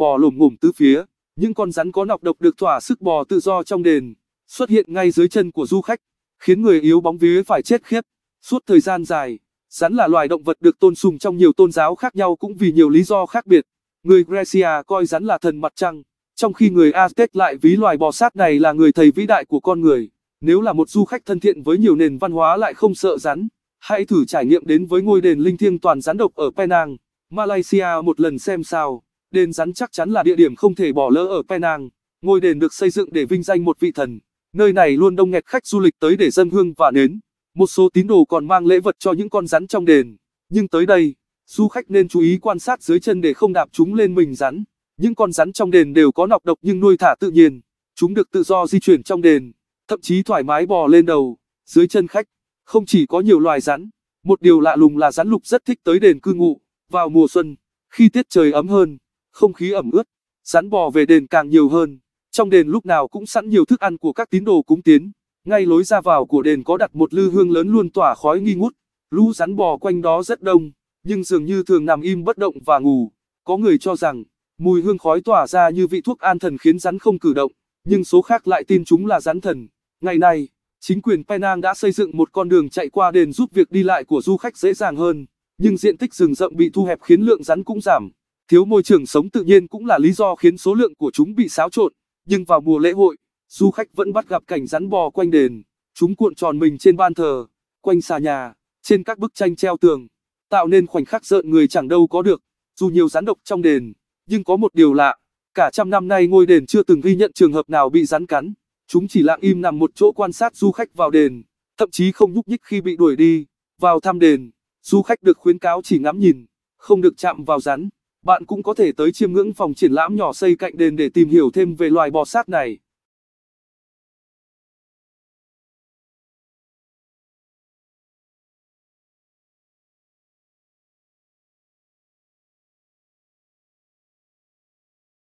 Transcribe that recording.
bò lùm ngủm tứ phía. Những con rắn có nọc độc được thỏa sức bò tự do trong đền, xuất hiện ngay dưới chân của du khách, khiến người yếu bóng vía phải chết khiếp. Suốt thời gian dài, rắn là loài động vật được tôn sùng trong nhiều tôn giáo khác nhau cũng vì nhiều lý do khác biệt. Người Grecia coi rắn là thần mặt trăng, trong khi người Aztec lại ví loài bò sát này là người thầy vĩ đại của con người. Nếu là một du khách thân thiện với nhiều nền văn hóa lại không sợ rắn, hãy thử trải nghiệm đến với ngôi đền linh thiêng toàn rắn độc ở Penang, Malaysia một lần xem sao. Đền rắn chắc chắn là địa điểm không thể bỏ lỡ ở Penang. Ngôi đền được xây dựng để vinh danh một vị thần. Nơi này luôn đông nghẹt khách du lịch tới để dân hương và nến. Một số tín đồ còn mang lễ vật cho những con rắn trong đền. Nhưng tới đây, du khách nên chú ý quan sát dưới chân để không đạp chúng lên mình rắn. Những con rắn trong đền đều có nọc độc nhưng nuôi thả tự nhiên. Chúng được tự do di chuyển trong đền, thậm chí thoải mái bò lên đầu, dưới chân khách. Không chỉ có nhiều loài rắn, một điều lạ lùng là rắn lục rất thích tới đền cư ngụ vào mùa xuân, khi tiết trời ấm hơn không khí ẩm ướt, rắn bò về đền càng nhiều hơn. Trong đền lúc nào cũng sẵn nhiều thức ăn của các tín đồ cúng tiến. Ngay lối ra vào của đền có đặt một lư hương lớn luôn tỏa khói nghi ngút. Lũ rắn bò quanh đó rất đông, nhưng dường như thường nằm im bất động và ngủ. Có người cho rằng, mùi hương khói tỏa ra như vị thuốc an thần khiến rắn không cử động, nhưng số khác lại tin chúng là rắn thần. Ngày nay, chính quyền Penang đã xây dựng một con đường chạy qua đền giúp việc đi lại của du khách dễ dàng hơn, nhưng diện tích rừng rậm bị thu hẹp khiến lượng rắn cũng giảm. Thiếu môi trường sống tự nhiên cũng là lý do khiến số lượng của chúng bị xáo trộn, nhưng vào mùa lễ hội, du khách vẫn bắt gặp cảnh rắn bò quanh đền, chúng cuộn tròn mình trên ban thờ, quanh xà nhà, trên các bức tranh treo tường, tạo nên khoảnh khắc rợn người chẳng đâu có được. Dù nhiều rắn độc trong đền, nhưng có một điều lạ, cả trăm năm nay ngôi đền chưa từng ghi nhận trường hợp nào bị rắn cắn. Chúng chỉ lặng im nằm một chỗ quan sát du khách vào đền, thậm chí không nhúc nhích khi bị đuổi đi. Vào thăm đền, du khách được khuyến cáo chỉ ngắm nhìn, không được chạm vào rắn. Bạn cũng có thể tới chiêm ngưỡng phòng triển lãm nhỏ xây cạnh đền để tìm hiểu thêm về loài bò sát này.